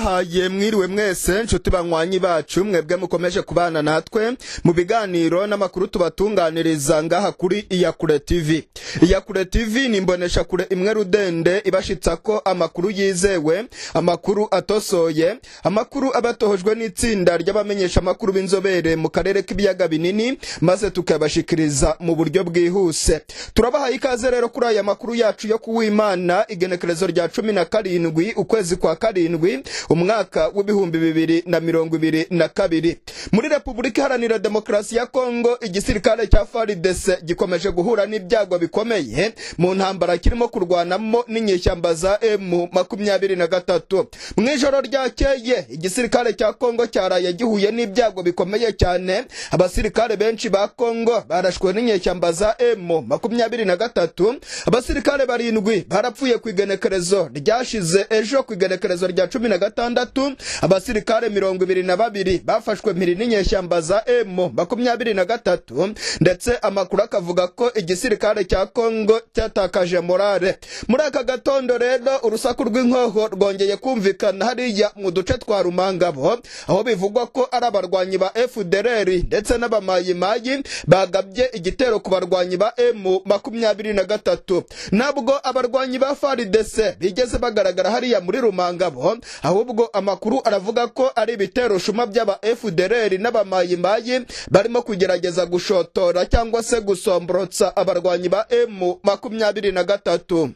twabahaye mwiriwe mwese nshuti banywanyi bacu mwebwe mukomeje kubana natwe mu biganiro n'amakuru tubatunganiriza ngaha kuri iyakure tv iyakure tv ni imbonesha kure imwe rudende ibashitsa ko amakuru yizewe amakuru atosoye amakuru aba n'itsinda ry'abamenyesha amakuru b'inzobere mu karere k'ibiyaga binini maze tukabashikiriza mu buryo bwihuse turabahaye ikaze rero kuri aya makuru yacu yo kuwimana igenekerezo rya cumi na karindwi ukwezi kwa karindwi umwaka w'ibihumbi bibiri na mirongo ibiri na kabiri muri repubulika iharanira demokarasi ya kongo igisirikare cya faridese gikomeje guhura n'ibyago bikomeye mu ntambara kirimo kurwanamo n'inyeshyamba za emu makumyabiri na gatatu mu ijoro ryakeye igisirikare cya kongo cyaraye gihuye n'ibyago bikomeye cyane abasirikare benshi ba kongo barashwe n'inyeshyamba za emu makumyabiri na gatatu abasirikare barindwi barapfuye ku igenekerezo ryashize ejo ku igenekerezo rya cumi na gatatu gatandatu abasirikare mirongo ibiri na babiri bafashwe mpiri n'inyeshyamba za emo makumyabiri na gatatu ndetse amakuru akavuga ko igisirikare cya kongo cyatakaje morale muri aka gatondo rero urusaku rw'inkoho rwongeye kumvikana hariya mu duce twa rumangabo aho bivugwa ko ari abarwanyi ba fdr ndetse n'abamayimayi bagabye igitero ku barwanyi ba emu makumyabiri na gatatu ntabwo abarwanyi ba faridese bigeze bagaragara hariya muri rumangabo aho ahubwo amakuru aravuga ko ari ibitero shuma by'aba FDLR n'abamayimbayi barimo kugerageza gushotora cyangwa se gusombrotsa abarwanyi ba M makumyabiri na gatatu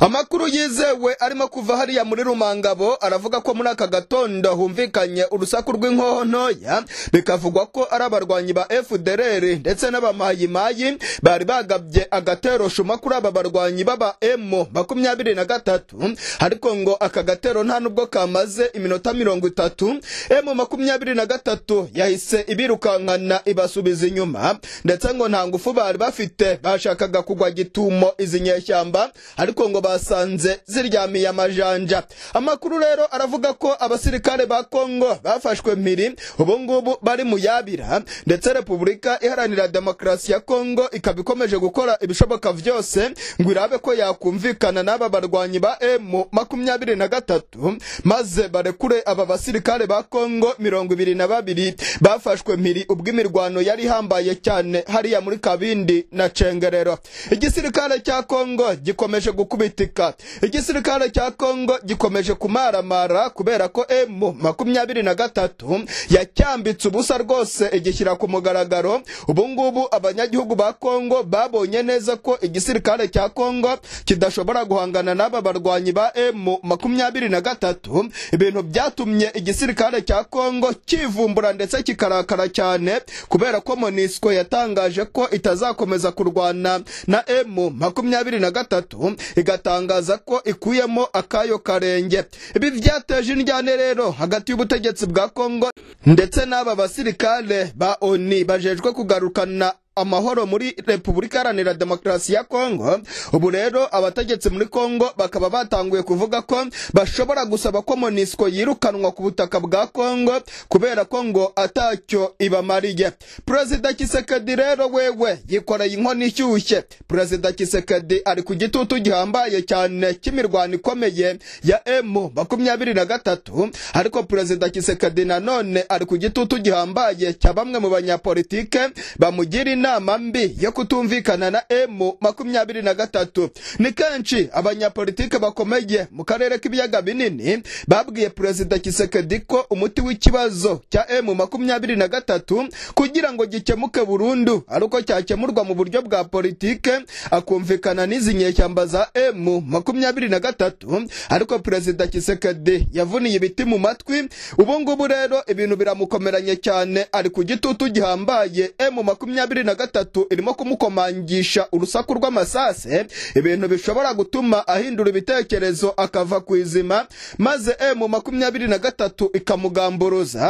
amakuru yizewe arimo kuva hariya muri rumangabo aravuga ko muri aka gatondo humvikanye urusaku rw'inkoho ntoya bikavugwa ko ari abarwanyi ba fdr ndetse n'abamayimayi bari bagabye agatero shuma kuri aba barwanyi b'aba emu makumyabiri na gatatu ariko ngo aka gatero nta nubwo kamaze iminota mirongo itatu emu makumyabiri na gatatu yahise ibirukankana ibasubiza inyuma ndetse ngo nta ngufu bari bafite bashakaga kugwa gitumo izi nyeshyamba ariko ngo basanze ziryamiye amajanja amakuru rero aravuga ko abasirikare ba Kongo bafashwe mpiri ubu ngubu bari mu yabira ndetse Repubulika Iharanira Demokarasi ya Kongo ikaba ikomeje gukora ibishoboka byose ngo irabe ko yakumvikana n'aba barwanyi ba emu makumyabiri na gatatu maze barekure aba basirikare ba Kongo mirongo ibiri na babiri bafashwe mpiri ubwo imirwano yari ihambaye cyane hariya muri Kabindi na Cengerero igisirikare cya Kongo gikomeje gukubitika igisirikare cya kongo gikomeje kumaramara kubera ko emu makumyabiri na gatatu yacyambitse ubusa rwose igishyira ku mugaragaro ubungubu abanyagihugu ba kongo babonye neza ko igisirikare cya kongo kidashobora guhangana n'aba barwanyi ba emu makumyabiri na gatatu ibintu byatumye igisirikare cya kongo kivumbura ndetse kikarakara cyane kubera ko monisco yatangaje ko itazakomeza kurwana na emu makumyabiri na gatatu igatangaza ko ikuyemo akayo karenge ibi byateje indyane rero hagati y'ubutegetsi bwa kongo ndetse n'aba basirikare ba oni bajejwe kugarukana amahoro muri repubulika iharanira demokarasi ya kongo ubu rero abategetsi muri kongo bakaba batanguye kuvuga ko bashobora gusaba ko monisco yirukanwa ku butaka bwa kongo kubera ko ngo atacyo ibamariye perezida kisekedi rero wewe yikoreye inkono ishyushye perezida kisekedi ari ku gitutu gihambaye cyane cy'imirwano ikomeye ya emu makumyabiri na gatatu ariko perezida kisekedi nanone ari ku gitutu gihambaye cya bamwe mu banyapolitike bamugira inama inama mbi yo kutumvikana na emu makumyabiri na gatatu ni kenshi abanyapolitike bakomeye mu karere k'ibiyaga binini babwiye perezida kisekedi ko umuti w'ikibazo cya emu makumyabiri na gatatu kugira ngo gikemuke burundu ari uko cyakemurwa mu buryo bwa politike akumvikana n'izi nyeshyamba za emu makumyabiri na gatatu ariko perezida kisekedi yavuniye ibiti mu matwi ubu rero ibintu biramukomeranye cyane ari ku gitutu gihambaye emu makumyabiri na gatatu irimo kumukomangisha urusaku rw'amasase ibintu bishobora gutuma ahindura ibitekerezo akava ku izima maze emu makumyabiri na gatatu ikamugamburuza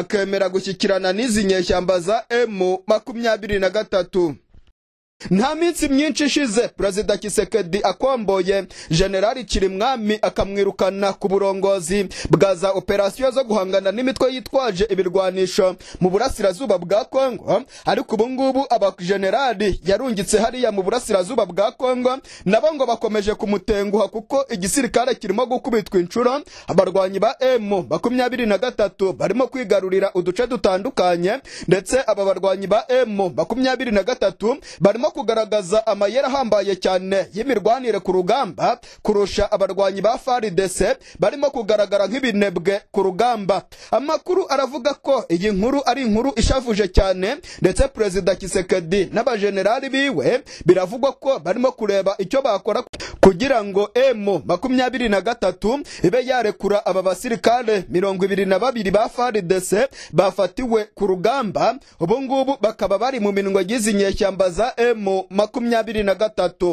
akemera gushyikirana n'izi nyeshyamba za emu makumyabiri na gatatu nta minsi myinshi ishize perezida kisekedi akomboye generali kirimwami akamwirukana ku burongozi bwa za operasiyo zo guhangana n'imitwe yitwaje ibirwanisho mu burasirazuba bwa kongo ariko ubu ngubu abajenerali yarungitse hariya mu burasirazuba bwa kongo nabo ngo bakomeje kumutenguha kuko igisirikare kirimo gukubitwa inshuro abarwanyi ba emu makumyabiri na gatatu barimo kwigarurira uduce dutandukanye ndetse aba barwanyi ba emu makumyabiri na gatatu barimo barimo kugaragaza amayeri ahambaye cyane y'imirwanire ku rugamba kurusha abarwanyi ba faridese barimo kugaragara nk'ibinebwe ku rugamba amakuru aravuga ko iyi nkuru ari inkuru ishavuje cyane ndetse perezida kisekedi n'abajenerali biwe biravugwa ko barimo kureba icyo bakora kugira ngo emu makumyabiri na gatatu ibe yarekura aba basirikare mirongo ibiri na babiri ba faridese bafatiwe ku rugamba ubu ngubu bakaba bari mu minwa y'izi nyeshyamba za emu mu makumyabiri na gatatu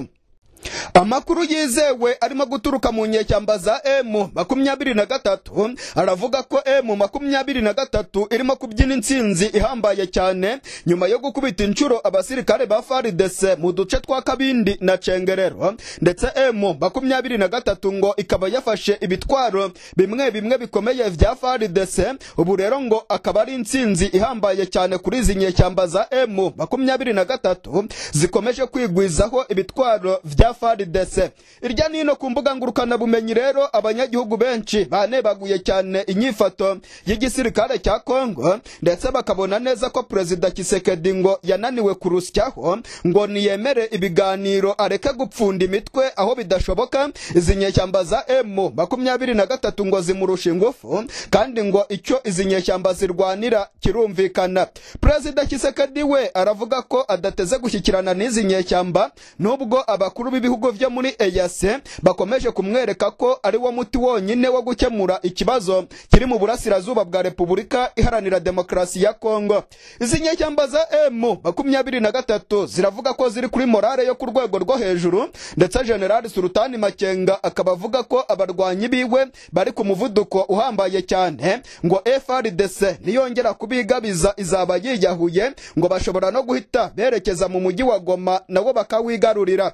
amakuru yizewe arimo guturuka mu nyeshyamba za emu makumyabiri na gatatu aravuga ko emu makumyabiri na gatatu irimo kubyina intsinzi ihambaye cyane nyuma yo gukubita inshuro abasirikare ba faridese mu duce twa kabindi na cengerero ndetse emu makumyabiri na gatatu ngo ikaba yafashe ibitwaro bimwe bimwe bikomeye bya faridese ubu rero ngo akaba ari intsinzi ihambaye cyane kuri izi nyeshyamba za emu makumyabiri na gatatu zikomeje kwigwizaho ibitwaro bya cya faridese irya nino ku mbuga ngurukanabumenyi rero abanyagihugu benshi banebaguye cyane inyifato y'igisirikare cya kongo ndetse bakabona neza ko perezida kisekedi ngo yananiwe kurusyaho ngo niyemere ibiganiro areke gupfunda imitwe aho bidashoboka izi nyeshyamba za emu makumyabiri na gatatu ngo zimurusha ingufu kandi ngo icyo izi nyeshyamba zirwanira kirumvikana perezida kisekedi we aravuga ko adateze gushyikirana n'izi nyeshyamba nubwo abakuru b'ibihugu byo muri eyase bakomeje kumwereka ko ari wo muti wonyine wo gukemura ikibazo kiri mu burasirazuba bwa repubulika iharanira demokarasi ya kongo izi nyeshyamba za emu makumyabiri na gatatu ziravuga ko ziri kuri morale yo ku rwego rwo hejuru ndetse generali Sultani makenga akaba avuga ko abarwanyi biwe bari ku muvuduko uhambaye cyane ngo frdc niyongera kubigabiza izaba yiyahuye ngo bashobora no guhita berekeza mu mujyi wa goma nabo bakawigarurira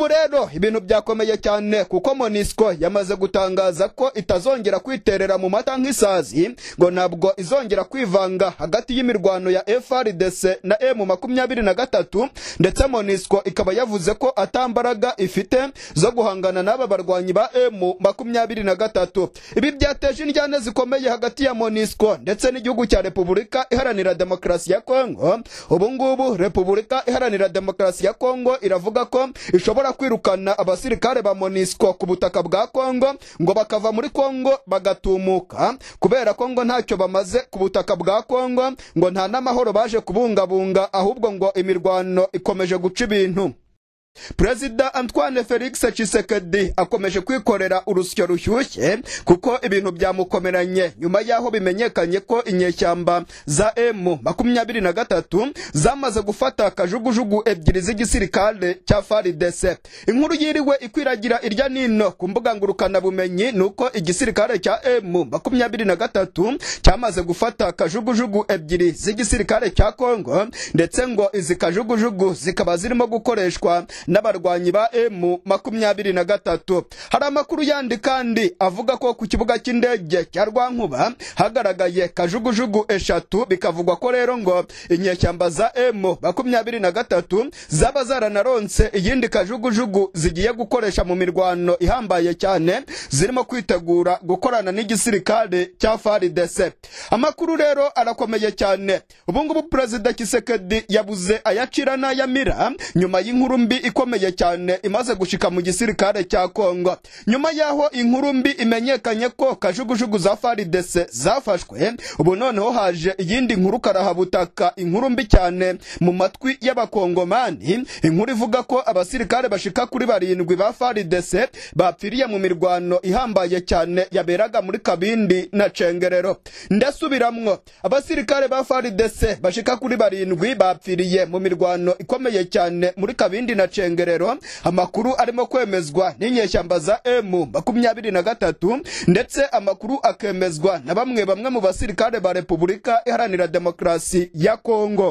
ubu rero ibintu byakomeye cyane kuko monisco yamaze gutangaza ko itazongera kwiterera mu mata nk'isazi ngo ntabwo izongera kwivanga hagati y'imirwano ya frdc na emu makumyabiri na gatatu ndetse monisco ikaba yavuze ko atambaraga ifite zo guhangana n'aba barwanyi ba emu makumyabiri na gatatu ibi byateje indyane zikomeye hagati ya monisco ndetse n'igihugu cya repubulika iharanira demokarasi ya kongo ubungubu repubulika iharanira demokarasi ya kongo iravuga ko ishobora kwirukana abasirikare ba MONUSCO ku butaka bwa Kongo ngo bakava muri Kongo bagatumuka kubera ko ngo ntacyo bamaze ku butaka bwa Kongo ngo nta n'amahoro baje kubungabunga ahubwo ngo imirwano ikomeje guca ibintu perezida antoine felix Tshisekedi akomeje kwikorera urusyo rushyushye kuko ibintu byamukomeranye nyuma y'aho bimenyekanye ko inyeshyamba za emu makumyabiri na gatatu zamaze gufata akajugujugu ebyiri z'igisirikare cya faridese inkuru yiriwe ikwiragira irya nino ku mbuga ngurukanabumenyi ni uko igisirikare cya emu makumyabiri na gatatu cyamaze gufata akajugujugu ebyiri z'igisirikare cya Congo ndetse ngo izi kajugujugu zikaba zirimo gukoreshwa n'abarwanyi ba emu makumyabiri na gatatu hari amakuru yandi kandi avuga ko ku kibuga cy'indege cya rwankuba hagaragaye kajugujugu eshatu bikavugwa ko rero ngo inyeshyamba za emu makumyabiri na gatatu zaba zaranaronse iyindi kajugujugu zigiye gukoresha mu mirwano ihambaye cyane zirimo kwitegura gukorana n'igisirikare cya faridese amakuru rero arakomeye cyane ubungubu perezida kisekedi yabuze ayacira n'ayamira nyuma y'inkuru mbi ikomeye cyane imaze gushika mu gisirikare cya Kongo nyuma yaho inkuru mbi imenyekanye ko kajugujugu za FARDC zafashwe ubu noneho haje iyindi nkuru karahabutaka inkuru mbi cyane mu matwi y'abakongomani inkuru ivuga ko abasirikare bashika kuri barindwi ba FARDC bapfiriye mu mirwano ihambaye cyane yaberaga muri Kabindi na Cengerero ndasubiramwo abasirikare ba FARDC bashika kuri barindwi bapfiriye mu mirwano ikomeye cyane muri Kabindi na Cengerero Cengerero amakuru arimo kwemezwa n'inyeshyamba za M makumyabiri na gatatu ndetse amakuru akemezwa na bamwe bamwe mu basirikare ba Repubulika Iharanira Demokarasi ya Kongo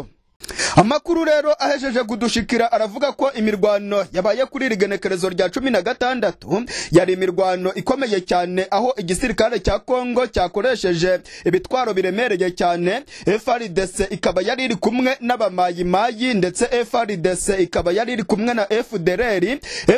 amakuru rero ahejeje kudushikira aravuga ko imirwano yabaye kuri rigenekerezo rya cumi na gatandatu yari imirwano ikomeye cyane aho igisirikare cya kongo cyakoresheje ibitwaro biremereye cyane frdc ikaba yari iri kumwe n'abamayimayi ndetse frdc ikaba yari iri kumwe na fdr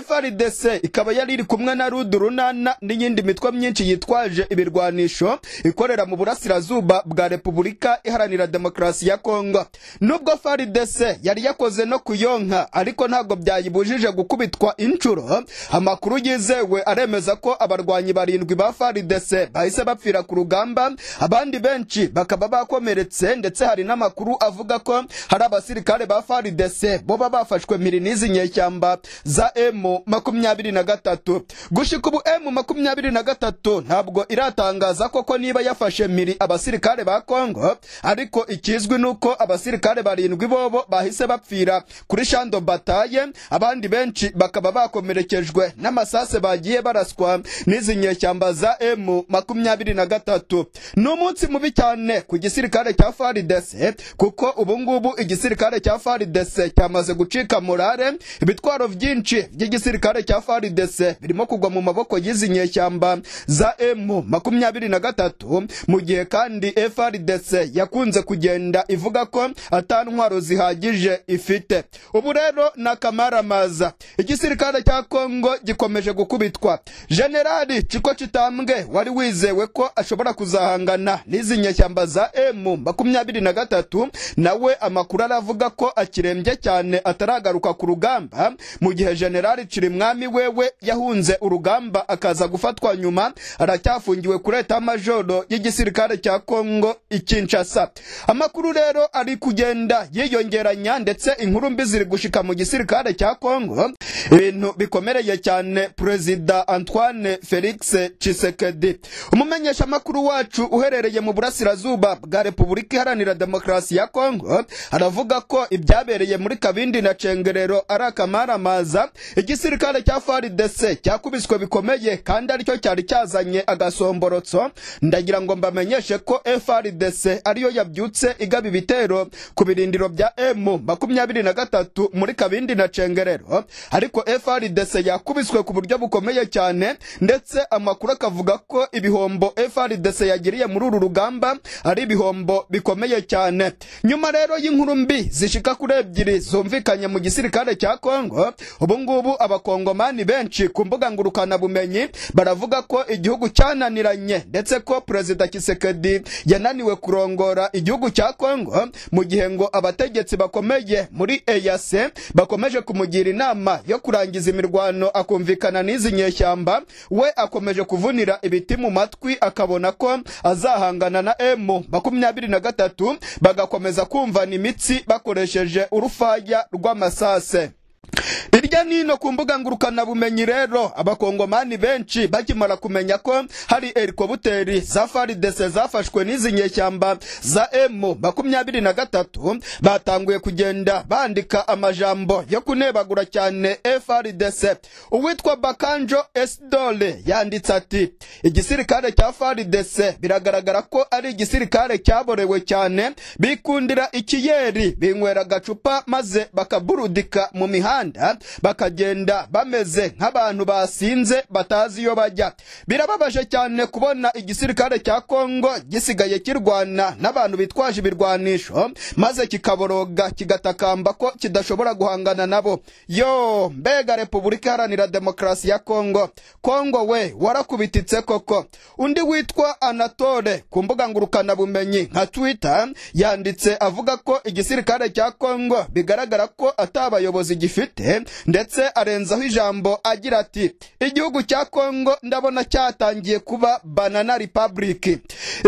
frdc ikaba yari iri kumwe na rudurunana n'iyindi mitwe myinshi yitwaje ibirwanisho ikorera mu burasirazuba bwa repubulika iharanira demokarasi ya kongo nubwo matafari dese yari yakoze no kuyonka ariko ntabwo byayibujije gukubitwa inshuro amakuru yizewe aremeza ko abarwanyi barindwi ba faridese bahise bapfira ku rugamba abandi benshi bakaba bakomeretse ndetse hari n'amakuru avuga ko hari abasirikare ba faridese boba bafashwe miri n'izi nyeshyamba za emu makumyabiri na gatatu gushika ubu emu makumyabiri na gatatu ntabwo iratangaza koko niba yafashe mpiri abasirikare ba kongo ariko ikizwi ni uko abasirikare barindwi barindwi bobo bahise bapfira kuri shando bataye abandi benshi bakaba bakomerekejwe n'amasase bagiye baraswa n'izi nyeshyamba za emu makumyabiri na gatatu ni umunsi mubi cyane ku gisirikare cya FARDC kuko ubungubu igisirikare cya FARDC cyamaze gucika morale ibitwaro byinshi by'igisirikare cya FARDC birimo kugwa mu maboko y'izi nyeshyamba za emu makumyabiri na gatatu mu gihe kandi FARDC yakunze kugenda ivuga ko atanu intwaro zihagije ifite ubu rero ni akamaramaza igisirikare cya kongo gikomeje gukubitwa generali kiko kitambwe wari wizewe ko ashobora kuzahangana n'izi nyeshyamba za emu makumyabiri na gatatu nawe amakuru aravuga ko akirembye cyane ataragaruka ku rugamba mu gihe generali mwami wewe yahunze urugamba akaza gufatwa nyuma aracyafungiwe kuri etamajoro y'igisirikare cya kongo Kinshasa amakuru rero ari kugenda yiyongeranya ndetse inkuru mbi ziri gushika mu gisirikare cya Kongo ibintu bikomereye cyane Perezida Antoine Felix Cisekedi umumenyesha makuru wacu uherereye mu burasirazuba bwa Repubulika Iharanira Demokarasi ya Kongo aravuga ko ibyabereye muri Kabindi na Cengerero ari akamaramaza igisirikare cya FARDC cyakubiswe bikomeye kandi aricyo cyari cyazanye agasomborotso ndagira ngo mbamenyeshe ko FARDC ariyo yabyutse igaba ibitero ku birinda birindiro bya emu makumyabiri na gatatu muri kabindi na cengerero ariko frdc yakubiswe ku buryo bukomeye cyane ndetse amakuru akavuga ko ibihombo frdc yagiriye muri uru rugamba ari ibihombo bikomeye cyane nyuma rero y'inkuru mbi zishika kuri ebyiri zumvikanye mu gisirikare cya kongo ubu ngubu abakongomani benshi ku mbuga ngurukanabumenyi baravuga ko igihugu cyananiranye ndetse ko perezida kisekedi yananiwe kurongora igihugu cya kongo mu gihe ngo abategetsi bakomeye muri eyase bakomeje kumugira inama yo kurangiza imirwano akumvikana n'izi nyeshyamba we akomeje kuvunira ibiti mu matwi akabona ko azahangana na emu makumyabiri na gatatu bagakomeza kumvana imitsi bakoresheje urufaya rw'amasase hirya nino ku mbuga ngurukanabumenyi rero abakongomani benshi bakimara kumenya ko hari erikobuteri za faridese zafashwe n'izi nyeshyamba za emu makumyabiri na gatatu batanguye kugenda bandika amajambo yo kunebagura cyane FARDC uwitwa Bakanjo Esdole yanditse ati igisirikare cya FARDC biragaragara ko ari igisirikare cyaborewe cyane bikundira ikiyeri binywera agacupa maze bakaburudika mu mihanda umuhanda bakagenda bameze nk'abantu basinze batazi iyo bajya birababaje cyane kubona igisirikare cya kongo gisigaye kirwana n'abantu bitwaje ibirwanisho maze kikaboroga kigatakamba ko kidashobora guhangana nabo yo mbega repubulika iharanira demokarasi ya kongo kongo we warakubititse koko undi witwa anatole ku mbuga ngurukanabumenyi nka twitter yanditse avuga ko igisirikare cya kongo bigaragara ko atabayobozi gifite afite ndetse arenzaho ijambo agira ati igihugu cya kongo ndabona cyatangiye kuba banana repubulike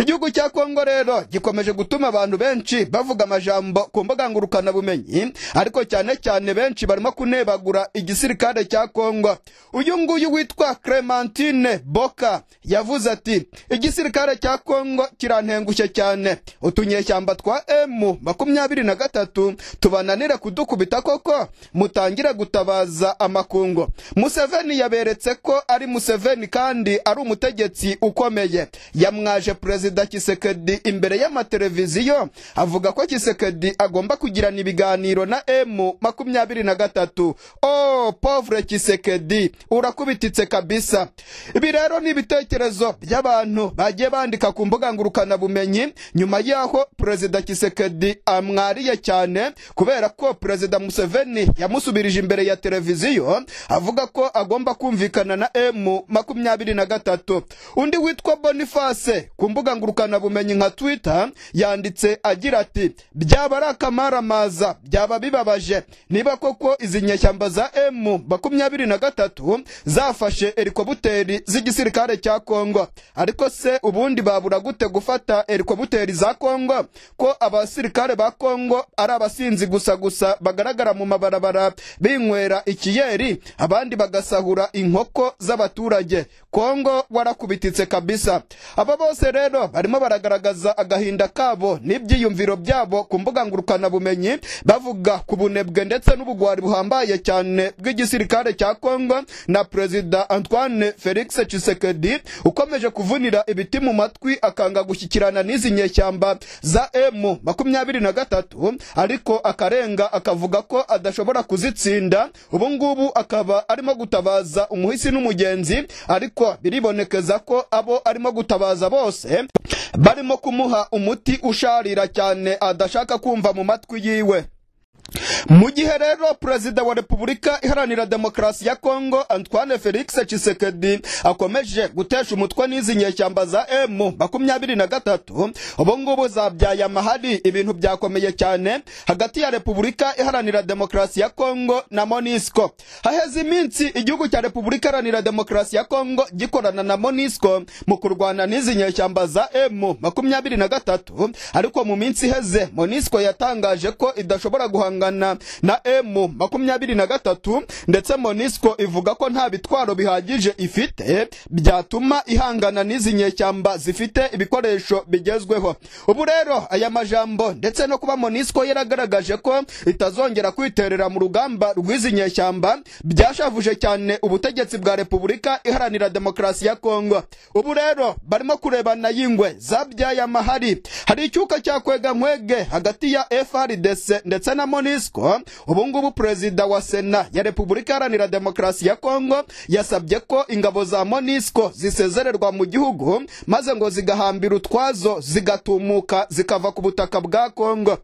igihugu cya kongo rero gikomeje gutuma abantu benshi bavuga amajambo ku mbuga ngurukanabumenyi ariko cyane cyane benshi barimo kunebagura igisirikare cya kongo uyu nguyu witwa clementine boka yavuze ati igisirikare cya kongo kirantengushye cyane utunyeshyamba twa emu makumyabiri na gatatu tubananira kudukubita koko mutangira bitangira gutabaza amakungu museveni yaberetse ko ari museveni kandi ari umutegetsi ukomeye yamwaje perezida kisekedi imbere y'amateleviziyo avuga ko kisekedi agomba kugirana ibiganiro na emu makumyabiri na gatatu oh povure kisekedi urakubititse kabisa ibi rero ni ibitekerezo by'abantu bagiye bandika ku mbuga ngurukanabumenyi nyuma y'aho perezida kisekedi amwariye cyane kubera ko perezida museveni yamusubirije yasubije imbere ya televiziyo avuga ko agomba kumvikana na emu makumyabiri na gatatu undi witwa boniface ku mbuga ngurukanabumenyi nka twitter yanditse agira ati byaba ari akamaramaza byaba bibabaje niba koko izi nyeshyamba za emu makumyabiri na gatatu zafashe erikobuteri z'igisirikare cya kongo ariko se ubundi babura gute gufata erikobuteri za kongo ko abasirikare ba kongo ari abasinzi gusa gusa bagaragara mu mabarabara binywera ikiyeri abandi bagasahura inkoko z'abaturage kongo warakubititse kabisa aba bose rero barimo baragaragaza agahinda kabo n'ibyiyumviro byabo ku mbuga ngurukanabumenyi bavuga ku bunebwe ndetse n'ubugwari buhambaye cyane bw'igisirikare cya kongo na perezida antoine felix tshisekedi ukomeje kuvunira ibiti mu matwi akanga gushyikirana n'izi nyeshyamba za emu makumyabiri na gatatu ariko akarenga akavuga ko adashobora kuzitsinda gutsinda ubu ngubu akaba arimo gutabaza umuhisi n'umugenzi ariko biribonekeza ko abo arimo gutabaza bose barimo kumuha umuti usharira cyane adashaka kumva mu matwi yiwe mu gihe rero perezida wa repubulika iharanira demokarasi ya kongo antoine felix Tshisekedi akomeje gutesha umutwe n'izi nyeshyamba za emu makumyabiri na gatatu ubu ngubu zabyaye amahari ibintu byakomeye cyane hagati ya repubulika iharanira demokarasi ya kongo na monisco haheze iminsi igihugu cya repubulika iharanira demokarasi ya kongo gikorana na monisco mu kurwana n'izi nyeshyamba za emu makumyabiri na gatatu ariko mu minsi iheze monisco yatangaje ko idashobora guhanga angana na emu makumyabiri na gatatu ndetse monisco ivuga ko nta bitwaro bihagije ifite byatuma ihangana n'izi nyeshyamba zifite ibikoresho bigezweho ubu rero aya majambo ndetse no kuba monisco yaragaragaje ko itazongera kwiterera mu rugamba rw'izi nyeshyamba byashavuje cyane ubutegetsi bwa repubulika iharanira demokarasi ya kongo ubu rero barimo kurebana y'ingwe zabyaye amahari hari icyuka cya kwega nkwege hagati ya frdc ndetse na monisco monusco ubungubu perezida wa sena ya repubulika iharanira demokarasi ya kongo yasabye ko ingabo za monusco zisezererwa mu gihugu maze ngo zigahambira utwazo zigatumuka zikava ku butaka bwa kongo